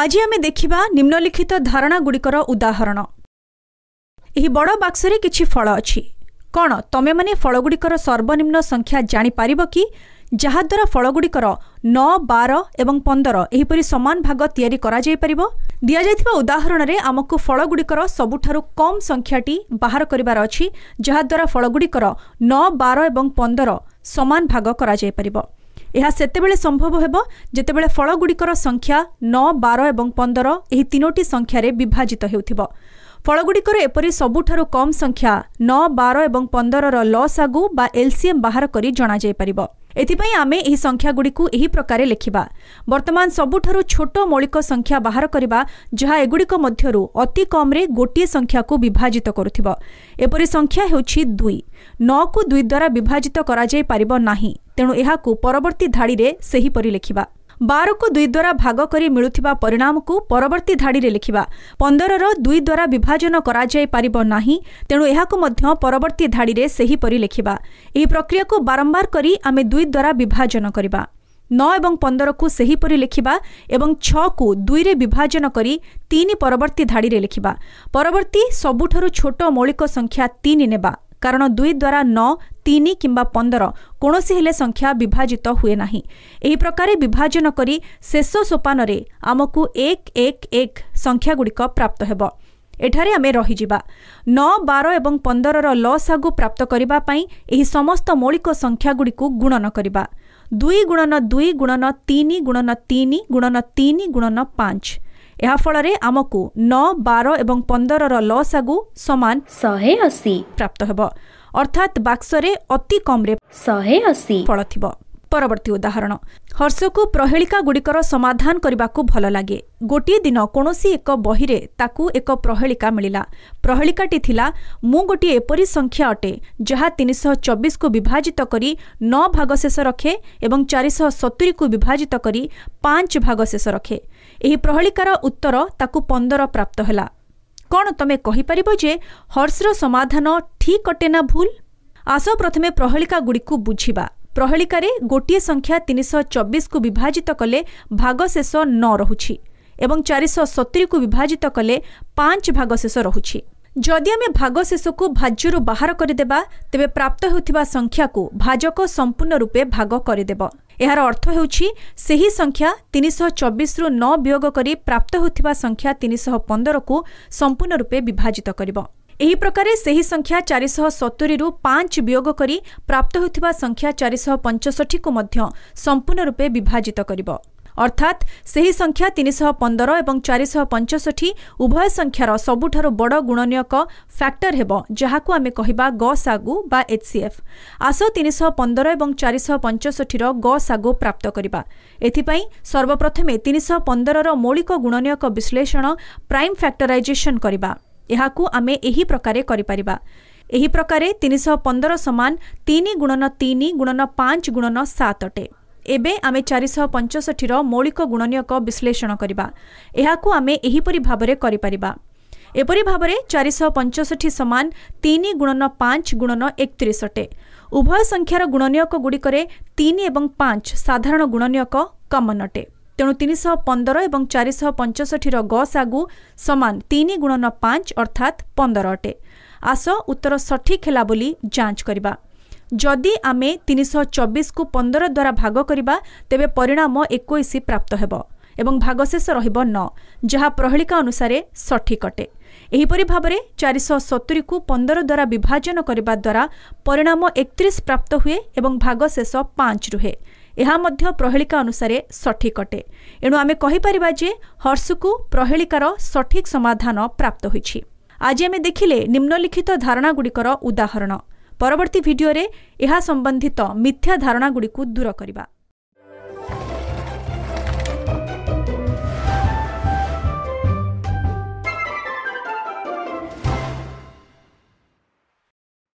ଆଜି ଆମେ ଦେଖିବା ନିମ୍ନଲିଖିତ ଧାରଣା ଗୁଡ଼ିକର ଉଦାହରଣ ଏହି ବଡ଼ ବାକ୍ସରେ କିଛି ଫଳ ଅଛି କ'ଣ ତମେମାନେ ଫଳଗୁଡ଼ିକର ସର୍ବନିମ୍ନ ସଂଖ୍ୟା ଜାଣିପାରିବ କି ଯାହାଦ୍ୱାରା ଫଳଗୁଡ଼ିକର ନଅ ବାର ଏବଂ ପନ୍ଦର ଏହିପରି ସମାନ ଭାଗ ତିଆରି କରାଯାଇପାରିବ ଦିଆଯାଇଥିବା ଉଦାହରଣରେ ଆମକୁ ଫଳଗୁଡ଼ିକର ସବୁଠାରୁ କମ୍ ସଂଖ୍ୟାଟି ବାହାର କରିବାର ଅଛି ଯାହାଦ୍ୱାରା ଫଳଗୁଡ଼ିକର ନଅ ବାର ଏବଂ ପନ୍ଦର ସମାନ ଭାଗ କରାଯାଇପାରିବ ଏହା ସେତେବେଳେ ସମ୍ଭବ ହେବ ଯେତେବେଳେ ଫଳଗୁଡ଼ିକର ସଂଖ୍ୟା ନଅ ବାର ଏବଂ ପନ୍ଦର ଏହି ତିନୋଟି ସଂଖ୍ୟାରେ ବିଭାଜିତ ହେଉଥିବ ଫଳଗୁଡ଼ିକର ଏପରି ସବୁଠାରୁ କମ୍ ସଂଖ୍ୟା ନଅ ବାର ଏବଂ ପନ୍ଦରର ଲସ୍ ଆଗୁ ବା ଏଲ୍ସିଏମ୍ ବାହାର କରି ଜଣାଯାଇପାରିବ ଏଥିପାଇଁ ଆମେ ଏହି ସଂଖ୍ୟାଗୁଡ଼ିକୁ ଏହି ପ୍ରକାରେ ଲେଖିବା ବର୍ତ୍ତମାନ ସବୁଠାରୁ ଛୋଟ ମୌଳିକ ସଂଖ୍ୟା ବାହାର କରିବା ଯାହା ଏଗୁଡ଼ିକ ମଧ୍ୟରୁ ଅତି କମ୍ରେ ଗୋଟିଏ ସଂଖ୍ୟାକୁ ବିଭାଜିତ କରୁଥିବ ଏପରି ସଂଖ୍ୟା ହେଉଛି ଦୁଇ ନଅକୁ ଦୁଇ ଦ୍ୱାରା ବିଭାଜିତ କରାଯାଇପାରିବ ନାହିଁ ତେଣୁ ଏହାକୁ ପରବର୍ତ୍ତୀ ଧାଡ଼ିରେ ସେହିପରି ଲେଖିବା ବାରକୁ ଦୁଇ ଦ୍ୱାରା ଭାଗ କରି ମିଳୁଥିବା ପରିଣାମକୁ ପରବର୍ତ୍ତୀ ଧାଡ଼ିରେ ଲେଖିବା ପନ୍ଦରର ଦୁଇ ଦ୍ୱାରା ବିଭାଜନ କରାଯାଇପାରିବ ନାହିଁ ତେଣୁ ଏହାକୁ ମଧ୍ୟ ପରବର୍ତ୍ତୀ ଧାଡ଼ିରେ ସେହିପରି ଲେଖିବା ଏହି ପ୍ରକ୍ରିୟାକୁ ବାରମ୍ବାର କରି ଆମେ ଦୁଇ ଦ୍ୱାରା ବିଭାଜନ କରିବା ନଅ ଏବଂ ପନ୍ଦରକୁ ସେହିପରି ଲେଖିବା ଏବଂ ଛଅକୁ ଦୁଇରେ ବିଭାଜନ କରି ତିନି ପରବର୍ତ୍ତୀ ଧାଡ଼ିରେ ଲେଖିବା ପରବର୍ତ୍ତୀ ସବୁଠାରୁ ଛୋଟ ମୌଳିକ ସଂଖ୍ୟା ତିନି ନେବା କାରଣ ଦୁଇ ଦ୍ୱାରା ନଅ ତିନି କିମ୍ବା ପନ୍ଦର କୌଣସି ହେଲେ ସଂଖ୍ୟା ବିଭାଜିତ ହୁଏ ନାହିଁ ଏହି ପ୍ରକାରେ ବିଭାଜନ କରି ଶେଷ ସୋପାନରେ ଆମକୁ ଏକ ଏକ ଏକ ସଂଖ୍ୟାଗୁଡ଼ିକ ପ୍ରାପ୍ତ ହେବ ଏଠାରେ ଆମେ ରହିଯିବା ନଅ ବାର ଏବଂ ପନ୍ଦରର ଲସାଗୁ ପ୍ରାପ୍ତ କରିବା ପାଇଁ ଏହି ସମସ୍ତ ମୌଳିକ ସଂଖ୍ୟାଗୁଡ଼ିକୁ ଗୁଣନ କରିବା ଦୁଇ ଗୁଣନ ଦୁଇ ଗୁଣନ ତିନି ଗୁଣନ ତିନି ଗୁଣନ ତିନି ଗୁଣନ ପାଞ୍ଚ ଏହାଫଳରେ ଆମକୁ ନଅ ବାର ଏବଂ ପନ୍ଦରର ଲସ୍ ଆଗୁ ସମାନ ଶହେ ଅଶୀ ପ୍ରାପ୍ତ ହେବ ଅର୍ଥାତ୍ ବାକ୍ସରେ ଅତି କମ୍ରେ ଶହେ ଅଶୀ ଫଳ ଥିବ ପରବର୍ତ୍ତୀ ଉଦାହରଣ ହର୍ଷକୁ ପ୍ରହେଳିକାଗୁଡ଼ିକର ସମାଧାନ କରିବାକୁ ଭଲ ଲାଗେ ଗୋଟିଏ ଦିନ କୌଣସି ଏକ ବହିରେ ତାକୁ ଏକ ପ୍ରହେଳିକା ମିଳିଲା ପ୍ରହେଳିକାଟି ଥିଲା ମୁଁ ଗୋଟିଏ ଏପରି ସଂଖ୍ୟା ଅଟେ ଯାହା ତିନିଶହ ଚବିଶକୁ ବିଭାଜିତ କରି ନଅ ଭାଗ ଶେଷ ରଖେ ଏବଂ ଚାରିଶହ ସତୁରିକୁ ବିଭାଜିତ କରି ପାଞ୍ଚ ଭାଗ ଶେଷ ରଖେ ଏହି ପ୍ରହେଳିକାର ଉତ୍ତର ତାକୁ ପନ୍ଦର ପ୍ରାପ୍ତ ହେଲା କ'ଣ ତମେ କହିପାରିବ ଯେ ହର୍ଷର ସମାଧାନ ଠିକ୍ ଅଟେ ନା ଭୁଲ ଆସ ପ୍ରଥମେ ପ୍ରହେଳିକାଗୁଡ଼ିକୁ ବୁଝିବା ପ୍ରହେଳିକାରେ ଗୋଟିଏ ସଂଖ୍ୟା ତିନିଶହ ଚବିଶକୁ ବିଭାଜିତ କଲେ ଭାଗଶେଷ ନ ରହୁଛି ଏବଂ ଚାରିଶହ ସତୁରିକୁ ବିଭାଜିତ କଲେ ପାଞ୍ଚ ଭାଗଶେଷ ରହୁଛି ଯଦି ଆମେ ଭାଗଶେଷକୁ ଭାଜ୍ୟରୁ ବାହାର କରିଦେବା ତେବେ ପ୍ରାପ୍ତ ହେଉଥିବା ସଂଖ୍ୟାକୁ ଭାଜକ ସମ୍ପୂର୍ଣ୍ଣ ରୂପେ ଭାଗ କରିଦେବ ଏହାର ଅର୍ଥ ହେଉଛି ସେହି ସଂଖ୍ୟା ତିନିଶହ ଚବିଶରୁ ନ ବିୟୋଗ କରି ପ୍ରାପ୍ତ ହେଉଥିବା ସଂଖ୍ୟା ତିନିଶହ ପନ୍ଦରକୁ ସମ୍ପୂର୍ଣ୍ଣ ରୂପେ ବିଭାଜିତ କରିବ एही प्रकारे प्रकार संख्या 470 सतुरी 5 पा करी प्राप्त हुख्या चारिश पञ्चीकोणरूपे विभाजित गर अर्थात् सही संख्या पन्ध्र चारिश पञ्ची उभ्यार सब्ठु बड गुणनयक फ्याक्टर हो गागु बा एचसिएफ आसति पन्ध्र चारिश पञ्ची र गसगु प्राप्त एपि सर्वप्रथमेनि मौलिक गुणनयक विश्लेषण प्राइम फ्याक्टरैजेसन ଏହାକୁ ଆମେ ଏହି ପ୍ରକାରେ କରିପାରିବା ଏହି ପ୍ରକାରେ ତିନିଶହ ପନ୍ଦର ସମାନ ତିନି ଗୁଣନ ତିନି ଗୁଣନ ପାଞ୍ଚ ଗୁଣନ ସାତ ଅଟେ ଏବେ ଆମେ ଚାରିଶହ ପଞ୍ଚଷଠିର ମୌଳିକ ଗୁଣନୀୟକ ବିଶ୍ଳେଷଣ କରିବା ଏହାକୁ ଆମେ ଏହିପରି ଭାବରେ କରିପାରିବା ଏପରି ଭାବରେ ଚାରିଶହ ପଞ୍ଚଷଠି ସମାନ ତିନି ଗୁଣନ ପାଞ୍ଚ ଗୁଣନ ଏକତିରିଶ ଅଟେ ଉଭୟ ସଂଖ୍ୟାର ଗୁଣନୀୟକ ଗୁଡ଼ିକରେ ତିନି ଏବଂ ପାଞ୍ଚ ସାଧାରଣ ଗୁଣନୀୟକ କମନ୍ ଅଟେ ତେଣୁ ତିନିଶହ ପନ୍ଦର ଏବଂ ଚାରିଶହ ପଞ୍ଚଷଠିର ଗ ସାଗୁ ସମାନ ତିନି ଗୁଣନ ପାଞ୍ଚ ଅର୍ଥାତ୍ ପନ୍ଦର ଅଟେ ଆସ ଉତ୍ତର ସଠିକ୍ ହେଲା ବୋଲି ଯାଞ୍ଚ କରିବା ଯଦି ଆମେ ତିନିଶହ ଚବିଶକୁ ପନ୍ଦର ଦ୍ୱାରା ଭାଗ କରିବା ତେବେ ପରିଣାମ ଏକୋଇଶ ପ୍ରାପ୍ତ ହେବ ଏବଂ ଭାଗଶେଷ ରହିବ ନ ଯାହା ପ୍ରହେଳିକା ଅନୁସାରେ ସଠିକ୍ ଅଟେ ଏହିପରି ଭାବରେ ଚାରିଶହ ସତୁରିକୁ ପନ୍ଦର ଦ୍ୱାରା ବିଭାଜନ କରିବା ଦ୍ୱାରା ପରିଣାମ ଏକତିରିଶ ପ୍ରାପ୍ତ ହୁଏ ଏବଂ ଭାଗଶେଷ ପାଞ୍ଚ ରୁହେ ଏହା ମଧ୍ୟ ପ୍ରହେଳିକା ଅନୁସାରେ ସଠିକ୍ ଅଟେ ଏଣୁ ଆମେ କହିପାରିବା ଯେ ହର୍ଷକୁ ପ୍ରହେଳିକାର ସଠିକ୍ ସମାଧାନ ପ୍ରାପ୍ତ ହୋଇଛି ଆଜି ଆମେ ଦେଖିଲେ ନିମ୍ନଲିଖିତ ଧାରଣାଗୁଡ଼ିକର ଉଦାହରଣ ପରବର୍ତ୍ତୀ ଭିଡ଼ିଓରେ ଏହା ସମ୍ବନ୍ଧିତ ମିଥ୍ୟା ଧାରଣାଗୁଡ଼ିକୁ ଦୂର କରିବା